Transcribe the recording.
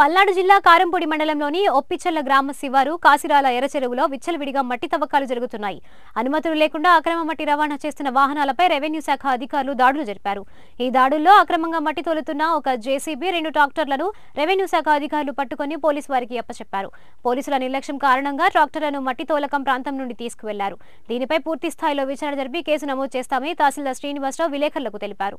పల్నాడు జిల్లా కారంపూడి మండలంలోని ఒప్పిచల్ల గ్రామ శివారు కాసిరాల ఎరచెరువులో విచ్చలవిడిగా మట్టి తవ్వకాలు జరుగుతున్నాయి అనుమతులు లేకుండా అక్రమ మట్టి రవాణా చేస్తున్న వాహనాలపై రెవెన్యూ శాఖ అధికారులు దాడులు జరిపారు ఈ దాడుల్లో అక్రమంగా మట్టి తోలుతున్న ఒక జేసీబీ రెండు ట్రాక్టర్లను రెవెన్యూ శాఖ అధికారులు పట్టుకుని పోలీసు వారికి అప్పచెప్పారు పోలీసుల నిర్లక్ష్యం కారణంగా ట్రాక్టర్లను మట్టి తోలకం ప్రాంతం నుండి తీసుకువెళ్లారు దీనిపై పూర్తి స్థాయిలో విచారణ జరిపి కేసు నమోదు చేస్తామని తహసీల్దార్ శ్రీనివాసరావు విలేకరులకు తెలిపారు